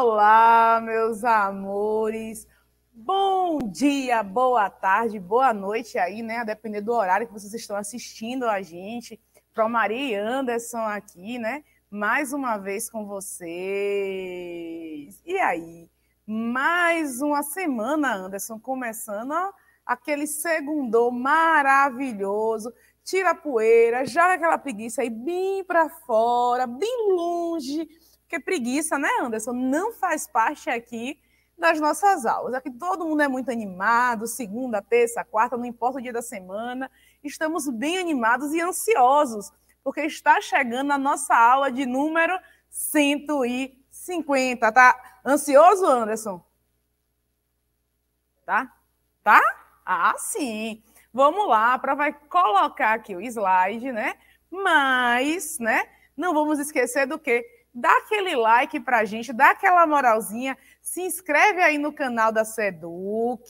Olá, meus amores. Bom dia, boa tarde, boa noite aí, né? A depender do horário que vocês estão assistindo a gente. Pro Maria Anderson aqui, né? Mais uma vez com vocês. E aí? Mais uma semana, Anderson, começando ó, aquele segundo maravilhoso. Tira a poeira, joga aquela preguiça aí bem para fora, bem longe porque é preguiça, né, Anderson, não faz parte aqui das nossas aulas. Aqui todo mundo é muito animado, segunda, terça, quarta, não importa o dia da semana, estamos bem animados e ansiosos, porque está chegando a nossa aula de número 150, tá? Ansioso, Anderson? Tá? Tá? Ah, sim. Vamos lá, a vai é colocar aqui o slide, né? Mas, né? Não vamos esquecer do que dá aquele like pra gente, dá aquela moralzinha, se inscreve aí no canal da Seduc,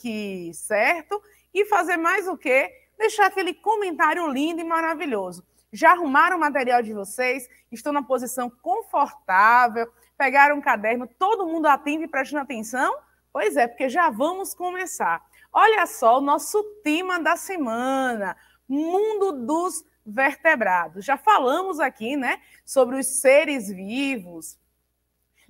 certo? E fazer mais o quê? Deixar aquele comentário lindo e maravilhoso. Já arrumaram o material de vocês? Estão na posição confortável? Pegaram um caderno? Todo mundo atende prestando atenção? Pois é, porque já vamos começar. Olha só o nosso tema da semana: Mundo dos vertebrados. Já falamos aqui, né, sobre os seres vivos.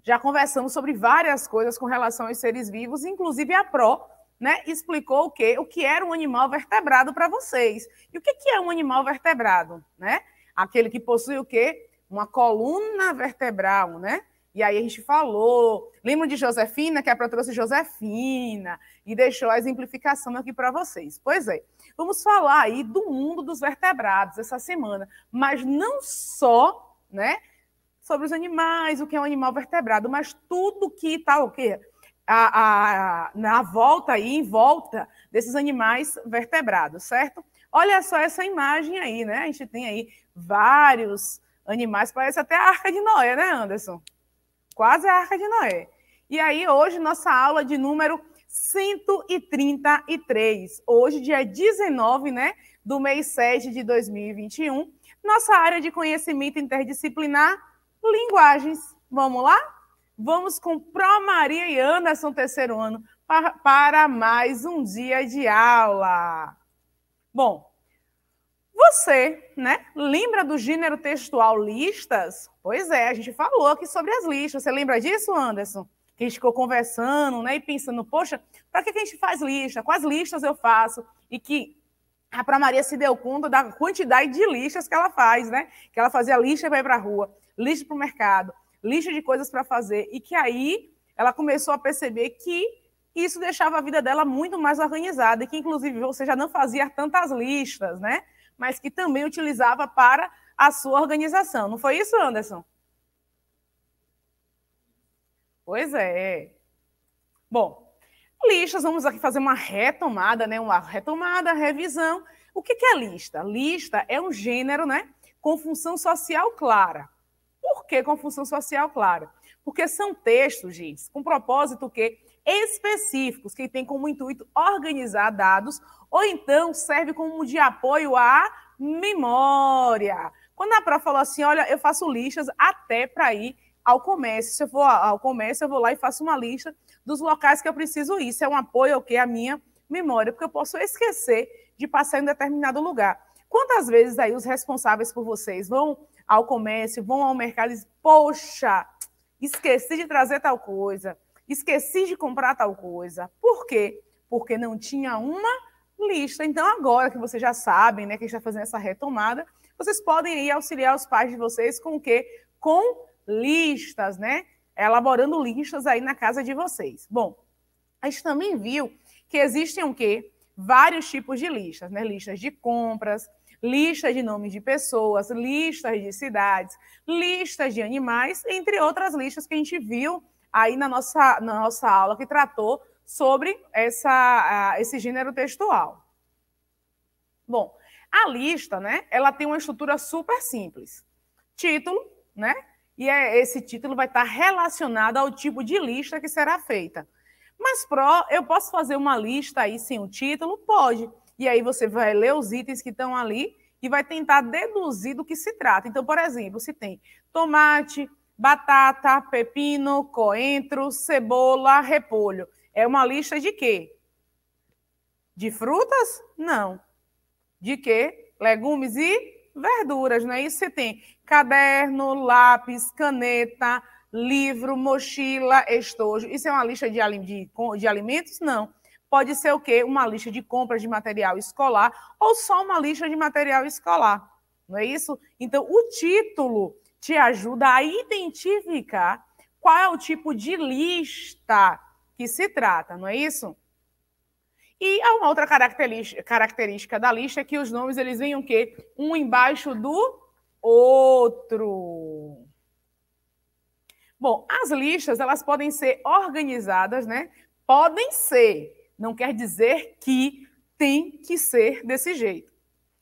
Já conversamos sobre várias coisas com relação aos seres vivos, inclusive a Pro, né, explicou o que o que era um animal vertebrado para vocês. E o que que é um animal vertebrado, né? Aquele que possui o quê? Uma coluna vertebral, né? E aí a gente falou. Lembra de Josefina, que a Pro trouxe Josefina e deixou a exemplificação aqui para vocês. Pois é, vamos falar aí do mundo dos vertebrados essa semana, mas não só, né, sobre os animais, o que é um animal vertebrado, mas tudo que está o quê? A, a, na volta aí, em volta desses animais vertebrados, certo? Olha só essa imagem aí, né? A gente tem aí vários animais, parece até a Arca de Noé, né, Anderson? quase a Arca de Noé. E aí, hoje, nossa aula de número 133. Hoje, dia 19, né, do mês 7 de 2021, nossa área de conhecimento interdisciplinar, linguagens. Vamos lá? Vamos com Pro Maria e Anderson, terceiro ano, para mais um dia de aula. Bom, você, né, lembra do gênero textual listas? Pois é, a gente falou aqui sobre as listas. Você lembra disso, Anderson? Que a gente ficou conversando, né, e pensando, poxa, para que a gente faz lista? Quais listas eu faço? E que a Pra Maria se deu conta da quantidade de listas que ela faz, né? Que ela fazia lista para ir para a rua, lista para o mercado, lista de coisas para fazer. E que aí ela começou a perceber que isso deixava a vida dela muito mais organizada e que, inclusive, você já não fazia tantas listas, né? mas que também utilizava para a sua organização. Não foi isso, Anderson? Pois é. Bom, listas, vamos aqui fazer uma retomada, né? Uma retomada, revisão. O que é lista? Lista é um gênero, né? Com função social clara. Por que com função social clara? Porque são textos, gente, com propósito que específicos, que tem como intuito organizar dados ou então serve como de apoio à memória. Quando a Pro falou assim, olha, eu faço listas até para ir ao comércio. Se eu for ao comércio, eu vou lá e faço uma lista dos locais que eu preciso ir. Isso é um apoio ao que a minha memória, porque eu posso esquecer de passar em determinado lugar. Quantas vezes aí os responsáveis por vocês vão ao comércio, vão ao mercado e dizem, poxa, esqueci de trazer tal coisa esqueci de comprar tal coisa. Por quê? Porque não tinha uma lista. Então, agora que vocês já sabem, né, que está fazendo essa retomada, vocês podem aí auxiliar os pais de vocês com o quê? Com listas, né? Elaborando listas aí na casa de vocês. Bom, a gente também viu que existem o quê? Vários tipos de listas, né? Listas de compras, listas de nomes de pessoas, listas de cidades, listas de animais, entre outras listas que a gente viu aí na nossa, na nossa aula que tratou sobre essa, esse gênero textual. Bom, a lista, né, ela tem uma estrutura super simples. Título, né? E é, esse título vai estar relacionado ao tipo de lista que será feita. Mas, Pro, eu posso fazer uma lista aí sem o título? Pode. E aí você vai ler os itens que estão ali e vai tentar deduzir do que se trata. Então, por exemplo, se tem tomate, batata, pepino, coentro, cebola, repolho. É uma lista de quê? De frutas? Não. De quê? Legumes e verduras, não é Isso você tem caderno, lápis, caneta, livro, mochila, estojo. Isso é uma lista de, de, de alimentos? Não. Pode ser o quê? Uma lista de compras de material escolar ou só uma lista de material escolar. Não é isso? Então, o título te ajuda a identificar qual é o tipo de lista que se trata, não é isso? E há uma outra característica da lista é que os nomes eles vêm o quê? Um embaixo do outro. Bom, as listas elas podem ser organizadas, né? Podem ser, não quer dizer que tem que ser desse jeito.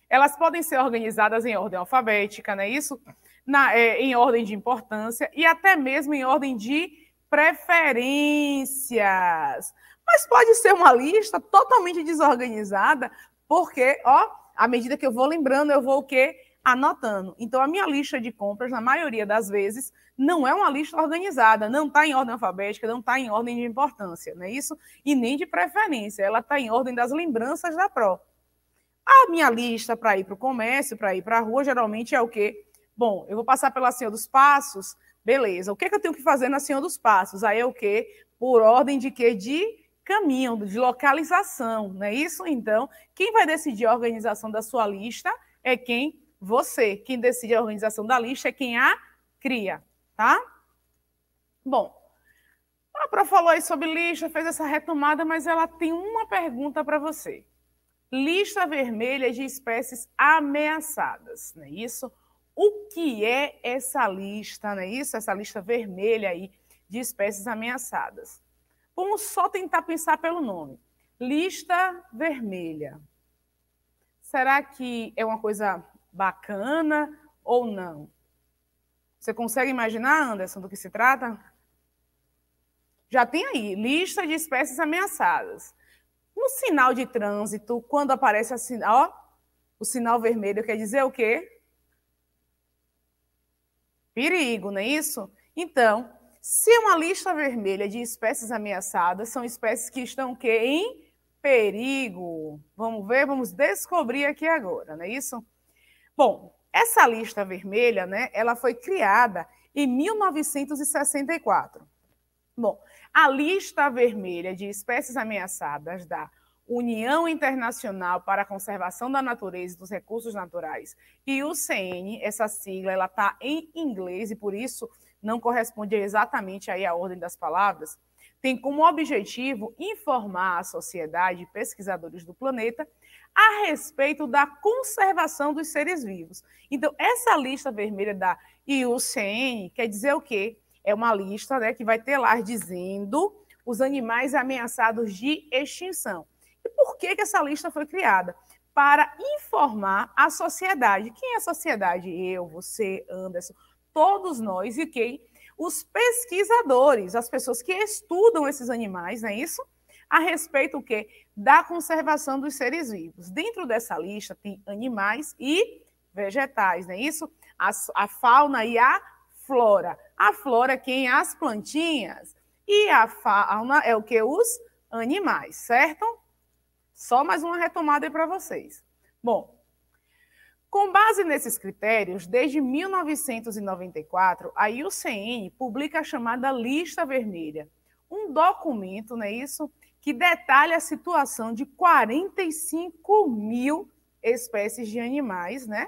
Elas podem ser organizadas em ordem alfabética, não é isso? na, é, em ordem de importância e até mesmo em ordem de preferências. Mas pode ser uma lista totalmente desorganizada, porque, ó, à medida que eu vou lembrando, eu vou o quê? Anotando. Então, a minha lista de compras, na maioria das vezes, não é uma lista organizada, não está em ordem alfabética, não está em ordem de importância, não é isso? E nem de preferência, ela está em ordem das lembranças da PRO. A minha lista para ir para o comércio, para ir para a rua, geralmente é o quê? Bom, eu vou passar pela Senhora dos Passos, beleza. O que, é que eu tenho que fazer na Senhora dos Passos? Aí é o quê? Por ordem de quê? De caminho, de localização, não é isso? Então, quem vai decidir a organização da sua lista é quem? Você. Quem decide a organização da lista é quem a cria, tá? Bom, a Pro falou aí sobre lista, fez essa retomada, mas ela tem uma pergunta para você. Lista vermelha de espécies ameaçadas, não é isso? o que é essa lista, não é isso? Essa lista vermelha aí de espécies ameaçadas. Vamos só tentar pensar pelo nome. Lista vermelha. Será que é uma coisa bacana ou não? Você consegue imaginar, Anderson, do que se trata? Já tem aí, lista de espécies ameaçadas. No sinal de trânsito, quando aparece a ó, o sinal vermelho quer dizer o quê? Perigo, não é isso? Então, se uma lista vermelha de espécies ameaçadas são espécies que estão que em perigo. Vamos ver, vamos descobrir aqui agora, não é isso? Bom, essa lista vermelha, né, ela foi criada em 1964. Bom, a lista vermelha de espécies ameaçadas da União Internacional para a Conservação da Natureza e dos Recursos Naturais. E o CN, essa sigla, ela está em inglês e por isso não corresponde exatamente aí à ordem das palavras. Tem como objetivo informar a sociedade e pesquisadores do planeta a respeito da conservação dos seres vivos. Então, essa lista vermelha da IUCN quer dizer o quê? É uma lista né, que vai ter lá dizendo os animais ameaçados de extinção. Por que, que essa lista foi criada? Para informar a sociedade. Quem é a sociedade? Eu, você, Anderson, todos nós e quem? Os pesquisadores, as pessoas que estudam esses animais, não é isso? a respeito o quê? Da conservação dos seres vivos. Dentro dessa lista tem animais e vegetais, não é isso? A, a fauna e a flora. A flora é quem? As plantinhas. E a fauna é o que? Os animais, certo? Só mais uma retomada aí para vocês. Bom, com base nesses critérios, desde 1994, a IUCN publica a chamada Lista Vermelha, um documento, não é isso? Que detalha a situação de 45 mil espécies de animais, né?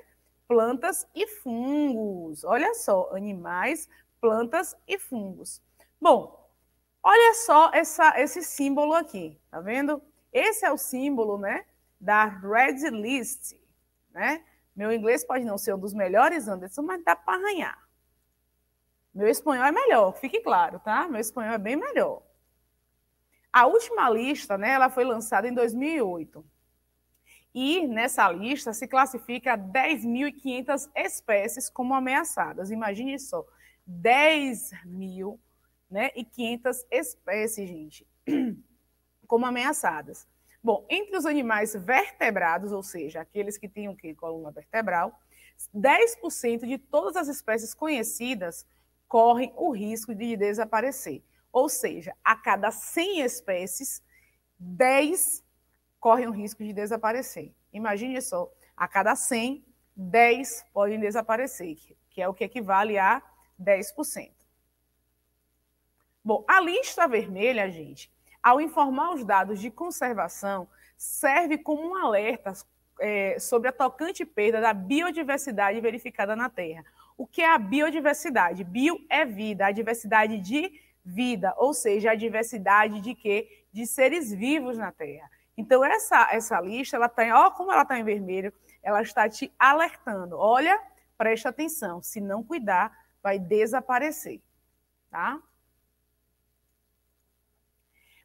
Plantas e fungos. Olha só, animais, plantas e fungos. Bom, olha só essa, esse símbolo aqui, tá vendo? Esse é o símbolo, né, da Red List, né? Meu inglês pode não ser um dos melhores, Anderson, mas dá para arranhar. Meu espanhol é melhor, fique claro, tá? Meu espanhol é bem melhor. A última lista, né, ela foi lançada em 2008. E nessa lista se classifica 10.500 espécies como ameaçadas. Imagine só, 10.500 né, e 500 espécies, gente. como ameaçadas. Bom, entre os animais vertebrados, ou seja, aqueles que têm o quê? Coluna vertebral, 10% de todas as espécies conhecidas correm o risco de desaparecer. Ou seja, a cada 100 espécies, 10 correm o risco de desaparecer. Imagine só, a cada 100, 10 podem desaparecer, que é o que equivale a 10%. Bom, a lista vermelha, gente, ao informar os dados de conservação, serve como um alerta é, sobre a tocante perda da biodiversidade verificada na Terra. O que é a biodiversidade? Bio é vida, a diversidade de vida, ou seja, a diversidade de quê? De seres vivos na Terra. Então, essa, essa lista, ela tá, ó, como ela está em vermelho, ela está te alertando. Olha, preste atenção, se não cuidar, vai desaparecer. Tá?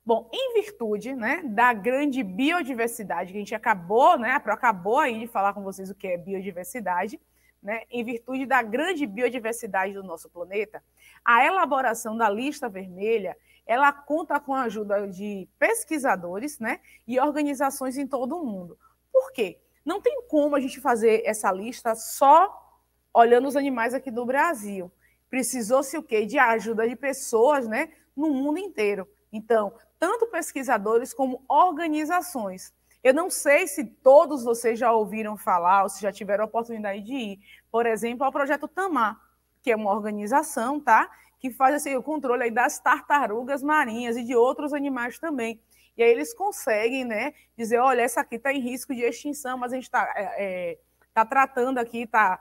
Bom, em virtude né, da grande biodiversidade, que a gente acabou, né, a Pro acabou aí de falar com vocês o que é biodiversidade, né, em virtude da grande biodiversidade do nosso planeta, a elaboração da lista vermelha ela conta com a ajuda de pesquisadores né, e organizações em todo o mundo. Por quê? Não tem como a gente fazer essa lista só olhando os animais aqui do Brasil. Precisou-se o quê? De ajuda de pessoas né, no mundo inteiro. Então, tanto pesquisadores como organizações. Eu não sei se todos vocês já ouviram falar ou se já tiveram oportunidade de ir, por exemplo, ao projeto Tamar, que é uma organização, tá? Que faz assim, o controle das tartarugas marinhas e de outros animais também. E aí eles conseguem, né, dizer, olha, essa aqui está em risco de extinção, mas a gente está é, é, tá tratando aqui, está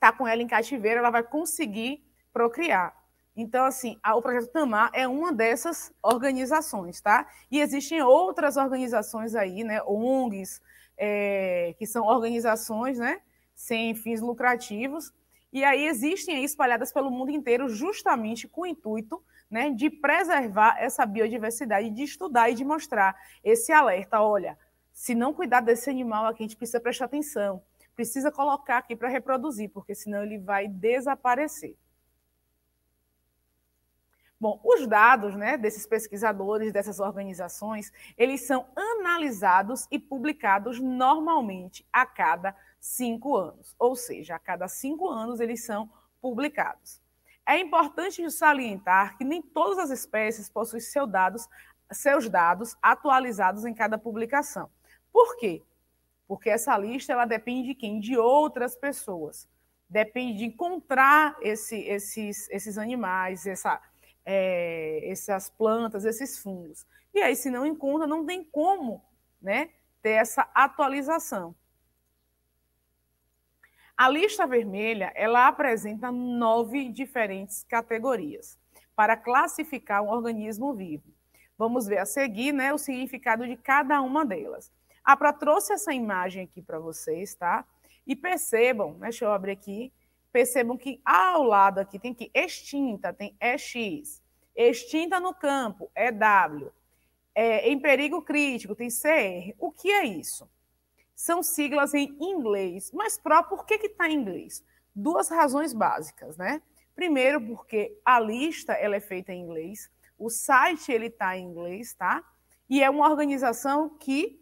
tá com ela em cativeiro, ela vai conseguir procriar. Então, assim, a, o Projeto Tamar é uma dessas organizações, tá? E existem outras organizações aí, né? ONGs, é, que são organizações, né? Sem fins lucrativos. E aí existem aí espalhadas pelo mundo inteiro justamente com o intuito né, de preservar essa biodiversidade, de estudar e de mostrar esse alerta. Olha, se não cuidar desse animal aqui, a gente precisa prestar atenção, precisa colocar aqui para reproduzir, porque senão ele vai desaparecer. Bom, os dados né, desses pesquisadores, dessas organizações, eles são analisados e publicados normalmente a cada cinco anos, ou seja, a cada cinco anos eles são publicados. É importante salientar que nem todas as espécies possuem seu dados, seus dados atualizados em cada publicação. Por quê? Porque essa lista ela depende de quem? De outras pessoas. Depende de encontrar esse, esses, esses animais, essa, é, essas plantas, esses fungos. E aí, se não encontra, não tem como né, ter essa atualização. A lista vermelha ela apresenta nove diferentes categorias para classificar um organismo vivo. Vamos ver a seguir né, o significado de cada uma delas. A Pra trouxe essa imagem aqui para vocês, tá? E percebam, né, deixa eu abrir aqui, percebam que ao lado aqui tem que extinta, tem EX. Extinta no campo, é W. É, em perigo crítico, tem CR. O que é isso? São siglas em inglês. Mas, Pro, por que está em inglês? Duas razões básicas, né? Primeiro, porque a lista ela é feita em inglês, o site ele está em inglês, tá? E é uma organização que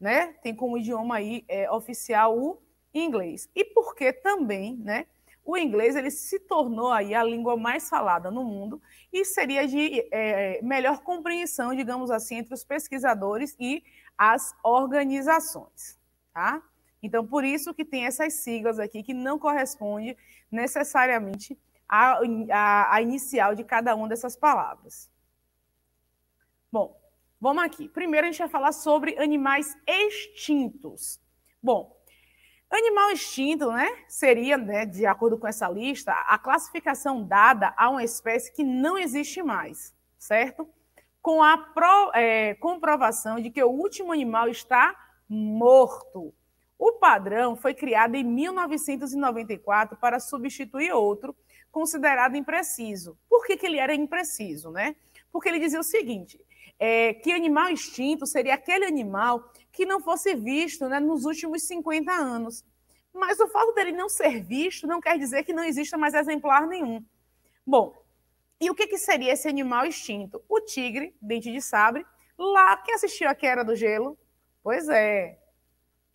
né, tem como idioma aí é, oficial o inglês. E porque também né, o inglês ele se tornou aí a língua mais falada no mundo e seria de é, melhor compreensão, digamos assim, entre os pesquisadores e as organizações, tá? Então, por isso que tem essas siglas aqui que não correspondem necessariamente à, à, à inicial de cada uma dessas palavras. Bom, vamos aqui. Primeiro a gente vai falar sobre animais extintos. Bom, Animal extinto, né? Seria, né, de acordo com essa lista, a classificação dada a uma espécie que não existe mais, certo? Com a pro, é, comprovação de que o último animal está morto. O padrão foi criado em 1994 para substituir outro considerado impreciso. Por que, que ele era impreciso, né? Porque ele dizia o seguinte: é, que animal extinto seria aquele animal que não fosse visto né, nos últimos 50 anos. Mas o fato dele não ser visto não quer dizer que não exista mais exemplar nenhum. Bom, e o que, que seria esse animal extinto? O tigre, dente de sabre, lá que assistiu a Era do Gelo. Pois é,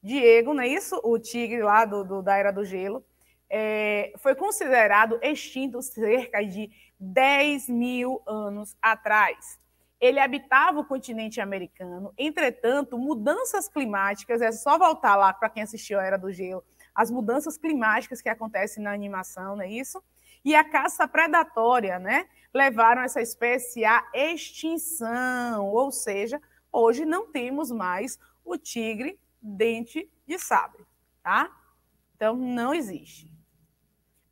Diego, não é isso? O tigre lá do, do da Era do Gelo. É, foi considerado extinto cerca de 10 mil anos atrás ele habitava o continente americano. Entretanto, mudanças climáticas, é só voltar lá para quem assistiu a Era do Gelo, as mudanças climáticas que acontecem na animação, não é isso? E a caça predatória, né? Levaram essa espécie à extinção, ou seja, hoje não temos mais o tigre dente de sabre, tá? Então não existe.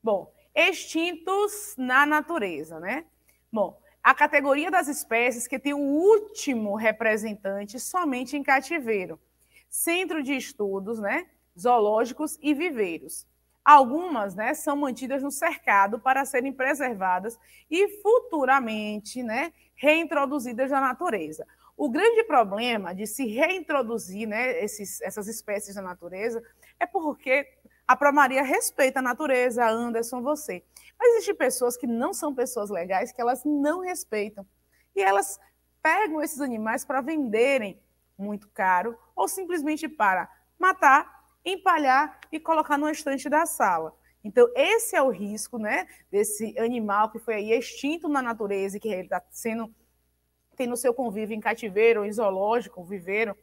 Bom, extintos na natureza, né? Bom, a categoria das espécies que tem o último representante somente em cativeiro, centro de estudos, né, zoológicos e viveiros. Algumas né, são mantidas no cercado para serem preservadas e futuramente né, reintroduzidas na natureza. O grande problema de se reintroduzir né, esses, essas espécies na natureza é porque a Promaria respeita a natureza, Anderson, você. Mas existem pessoas que não são pessoas legais, que elas não respeitam. E elas pegam esses animais para venderem muito caro ou simplesmente para matar, empalhar e colocar numa estante da sala. Então, esse é o risco né, desse animal que foi aí extinto na natureza e que ele está sendo tem no seu convívio em cativeiro, em zoológico, viveiro,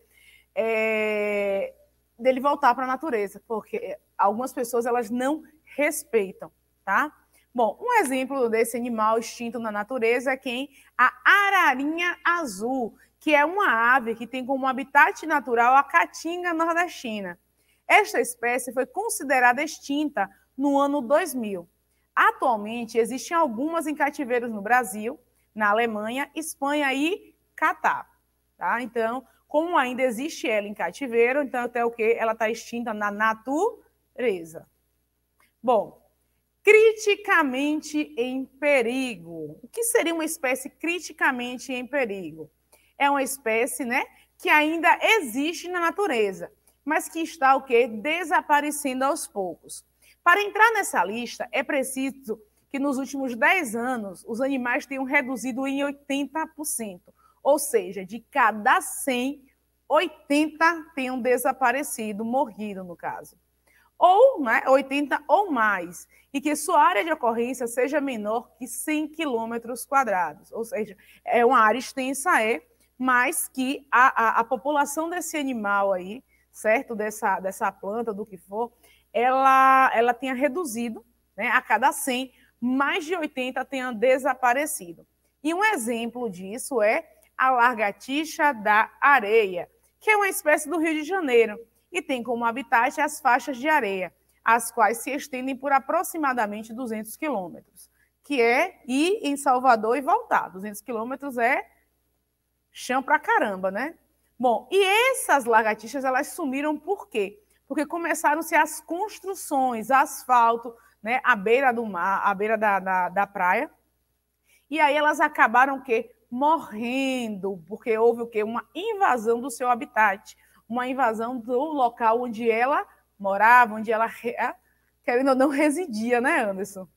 é, dele voltar para a natureza, porque algumas pessoas elas não respeitam, tá? Bom, um exemplo desse animal extinto na natureza é quem? A ararinha azul, que é uma ave que tem como habitat natural a caatinga nordestina. Esta espécie foi considerada extinta no ano 2000. Atualmente, existem algumas em cativeiros no Brasil, na Alemanha, Espanha e Catar. Tá? Então, como ainda existe ela em cativeiro, então até o que ela está extinta na natureza. Bom, criticamente em perigo. O que seria uma espécie criticamente em perigo? É uma espécie, né, que ainda existe na natureza, mas que está o quê? Desaparecendo aos poucos. Para entrar nessa lista, é preciso que nos últimos 10 anos os animais tenham reduzido em 80%, ou seja, de cada 100, 80 tenham desaparecido, morrido no caso ou né, 80 ou mais, e que sua área de ocorrência seja menor que 100 quilômetros quadrados, ou seja, é uma área extensa, é, mas que a, a, a, população desse animal aí, certo, dessa, dessa planta, do que for, ela, ela tenha reduzido, né, a cada 100, mais de 80 tenha desaparecido. E um exemplo disso é a largatixa da areia, que é uma espécie do Rio de Janeiro, e tem como habitat as faixas de areia, as quais se estendem por aproximadamente 200 quilômetros, que é ir em Salvador e voltar. 200 quilômetros é chão pra caramba, né? Bom, e essas lagartixas, elas sumiram por quê? Porque começaram-se as construções, asfalto, né, à beira do mar, à beira da, da, da praia, e aí elas acabaram que morrendo, porque houve o quê? Uma invasão do seu habitat uma invasão do local onde ela morava, onde ela, é, querendo ou não, residia, né, Anderson?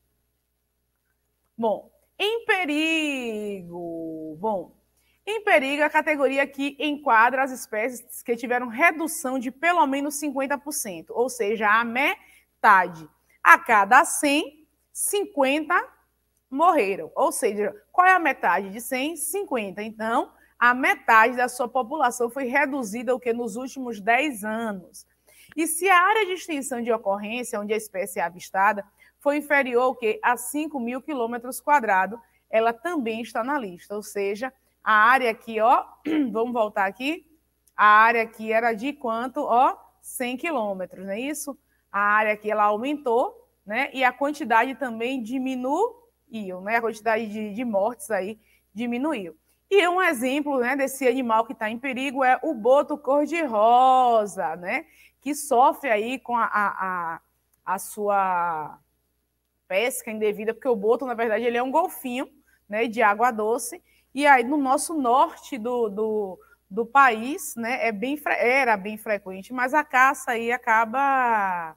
Bom, em perigo. Bom, em perigo a categoria que enquadra as espécies que tiveram redução de pelo menos 50%, ou seja, a metade. A cada 100, 50 morreram. Ou seja, qual é a metade de 100? 50. Então, a metade da sua população foi reduzida o que nos últimos 10 anos. E se a área de extinção de ocorrência, onde a espécie é avistada, foi inferior ao que a 5 mil quilômetros quadrados, ela também está na lista. Ou seja, a área aqui, ó, vamos voltar aqui, a área aqui era de quanto? Ó, 100 quilômetros, não é isso? A área aqui ela aumentou, né? E a quantidade também diminuiu, né? A quantidade de, de mortes aí diminuiu. E um exemplo né, desse animal que está em perigo é o boto cor-de-rosa, né, que sofre aí com a, a, a, sua pesca indevida, porque o boto, na verdade, ele é um golfinho né, de água doce, e aí no nosso norte do, do, do país né, é bem, era bem frequente, mas a caça aí acaba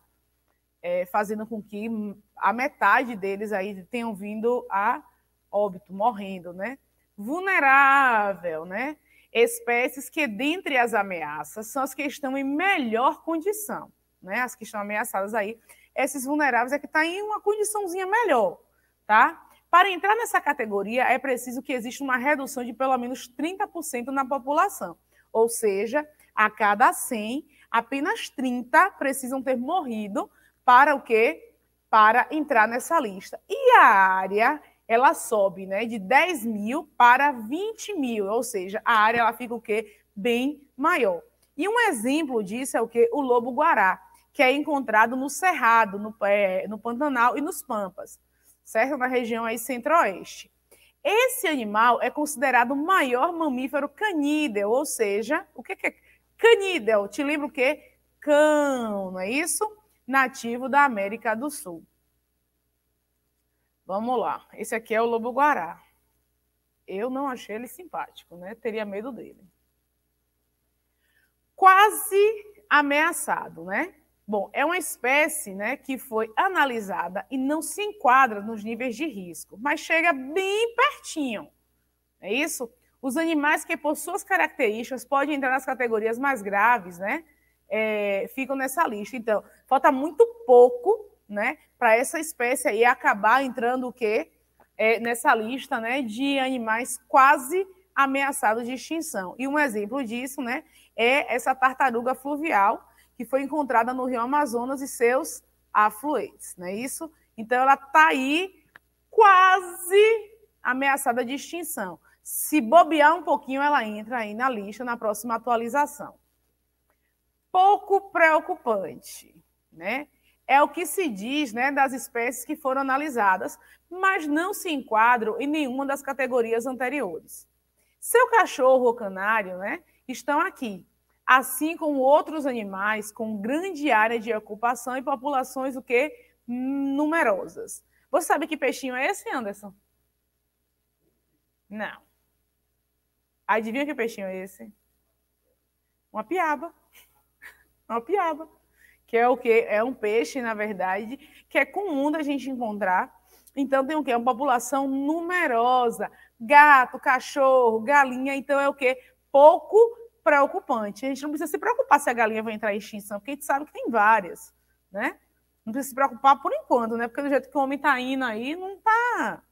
é, fazendo com que a metade deles aí tenham vindo a óbito, morrendo, né? vulnerável, né? Espécies que, dentre as ameaças, são as que estão em melhor condição, né? As que estão ameaçadas aí, esses vulneráveis é que estão tá em uma condiçãozinha melhor, tá? Para entrar nessa categoria, é preciso que exista uma redução de pelo menos 30% na população. Ou seja, a cada 100, apenas 30 precisam ter morrido para o quê? Para entrar nessa lista. E a área ela sobe né, de 10 mil para 20 mil, ou seja, a área ela fica o quê? Bem maior. E um exemplo disso é o que? O lobo-guará, que é encontrado no Cerrado, no, é, no Pantanal e nos Pampas, certo? Na região aí centro-oeste. Esse animal é considerado o maior mamífero canídeo, ou seja, o que, que é canídeo? Te lembra o quê? Cão, não é isso? Nativo da América do Sul. Vamos lá. Esse aqui é o Lobo Guará. Eu não achei ele simpático, né? Teria medo dele. Quase ameaçado, né? Bom, é uma espécie né, que foi analisada e não se enquadra nos níveis de risco, mas chega bem pertinho. É isso? Os animais que, por suas características, podem entrar nas categorias mais graves, né? É, ficam nessa lista. Então, falta muito pouco né? Para essa espécie aí acabar entrando o quê? É, nessa lista né, de animais quase ameaçados de extinção. E um exemplo disso né, é essa tartaruga fluvial que foi encontrada no rio Amazonas e seus afluentes, não é isso? Então ela está aí quase ameaçada de extinção. Se bobear um pouquinho, ela entra aí na lista na próxima atualização. Pouco preocupante, né? é o que se diz né, das espécies que foram analisadas, mas não se enquadram em nenhuma das categorias anteriores. Seu cachorro ou canário né, estão aqui, assim como outros animais com grande área de ocupação e populações o que numerosas. Você sabe que peixinho é esse, Anderson? Não. Adivinha que peixinho é esse? Uma piaba. Uma piaba que é o que é um peixe, na verdade, que é comum da gente encontrar. Então tem o que é uma população numerosa, gato, cachorro, galinha, então é o que pouco preocupante. A gente não precisa se preocupar se a galinha vai entrar em extinção, porque a gente sabe que tem várias, né? Não precisa se preocupar por enquanto, né? Porque do jeito que o homem está indo aí, não está.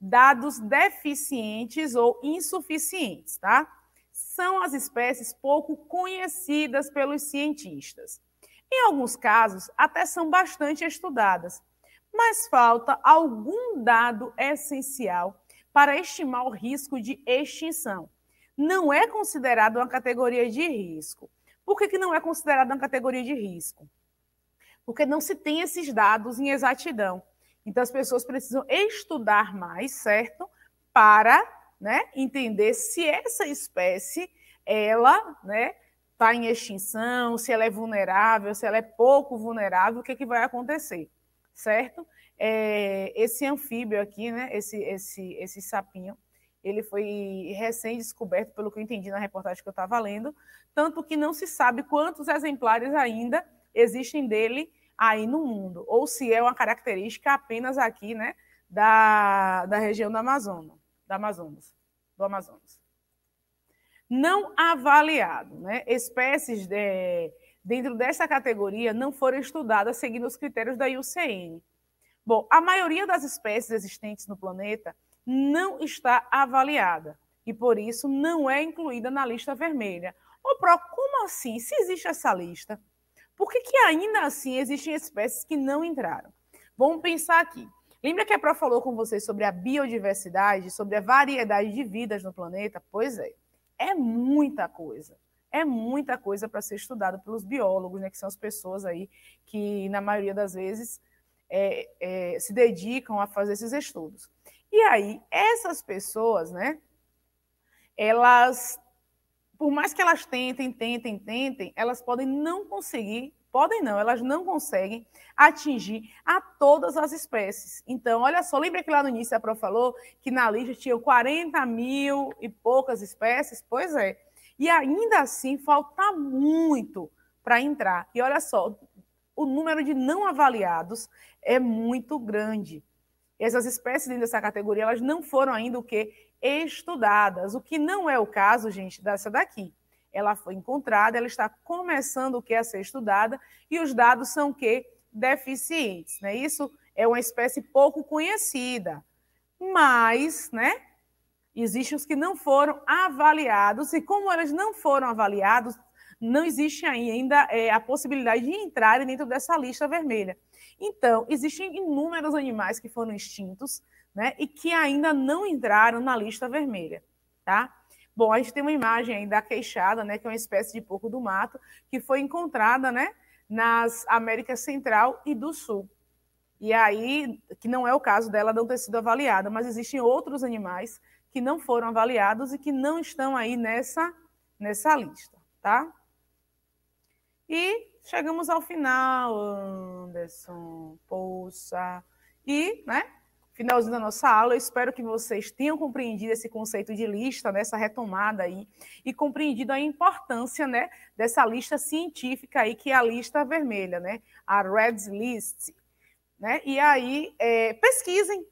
Dados deficientes ou insuficientes, tá? São as espécies pouco conhecidas pelos cientistas. Em alguns casos, até são bastante estudadas, mas falta algum dado essencial para estimar o risco de extinção. Não é considerada uma categoria de risco. Por que, que não é considerada uma categoria de risco? Porque não se tem esses dados em exatidão. Então, as pessoas precisam estudar mais, certo? Para né, entender se essa espécie ela né, está em extinção, se ela é vulnerável, se ela é pouco vulnerável, o que, é que vai acontecer, certo? É, esse anfíbio aqui, né, esse, esse, esse sapinho, ele foi recém-descoberto, pelo que eu entendi na reportagem que eu estava lendo, tanto que não se sabe quantos exemplares ainda existem dele aí no mundo, ou se é uma característica apenas aqui, né, da, da região do Amazonas, do Amazonas, do Amazonas não avaliado. Né? Espécies de, dentro dessa categoria não foram estudadas seguindo os critérios da IUCN. Bom, a maioria das espécies existentes no planeta não está avaliada e, por isso, não é incluída na lista vermelha. Ô, Pro, como assim? Se existe essa lista, por que, que ainda assim existem espécies que não entraram? Vamos pensar aqui. Lembra que a Pro falou com vocês sobre a biodiversidade, sobre a variedade de vidas no planeta? Pois é é muita coisa. É muita coisa para ser estudada pelos biólogos, né, que são as pessoas aí que, na maioria das vezes, é, é, se dedicam a fazer esses estudos. E aí, essas pessoas, né, elas, por mais que elas tentem, tentem, tentem, elas podem não conseguir Podem não, elas não conseguem atingir a todas as espécies. Então, olha só, lembra que lá no início a Pro falou que na lista tinham 40 mil e poucas espécies? Pois é. E ainda assim, falta muito para entrar. E olha só, o número de não avaliados é muito grande. Essas espécies dentro dessa categoria, elas não foram ainda o que estudadas, o que não é o caso, gente, dessa daqui ela foi encontrada, ela está começando o que é a ser estudada e os dados são que deficientes, né? Isso é uma espécie pouco conhecida, mas, né? Existem os que não foram avaliados e como eles não foram avaliados, não existe ainda é, a possibilidade de entrarem dentro dessa lista vermelha. Então, existem inúmeros animais que foram extintos, né? E que ainda não entraram na lista vermelha, tá? Bom, a gente tem uma imagem aí da queixada, né, que é uma espécie de porco do mato, que foi encontrada, né, nas Américas Central e do Sul. E aí, que não é o caso dela não ter sido avaliada, mas existem outros animais que não foram avaliados e que não estão aí nessa, nessa lista, tá? E chegamos ao final, Anderson, Poça, e, né, finalzinho da nossa aula. Eu espero que vocês tenham compreendido esse conceito de lista, né, essa retomada aí, e compreendido a importância né, dessa lista científica aí, que é a lista vermelha, né, a Red List. Né? E aí, é, pesquisem,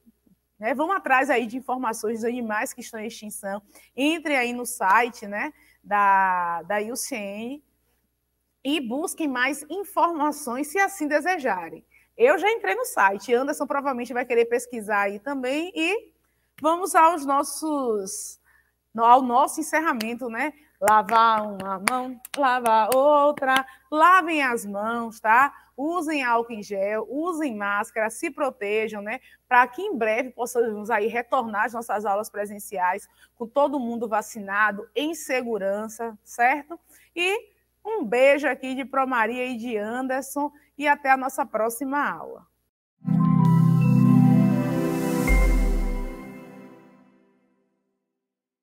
né? Vão atrás aí de informações dos animais que estão em extinção. Entrem aí no site, né, da, da UCN e busquem mais informações se assim desejarem. Eu já entrei no site, Anderson provavelmente vai querer pesquisar aí também e vamos aos nossos ao nosso encerramento, né? Lavar uma mão, lavar outra, lavem as mãos, tá? Usem álcool em gel, usem máscara, se protejam, né? Para que em breve possamos aí retornar às nossas aulas presenciais com todo mundo vacinado, em segurança, certo? E um beijo aqui de Promaria e de Anderson e até a nossa próxima aula.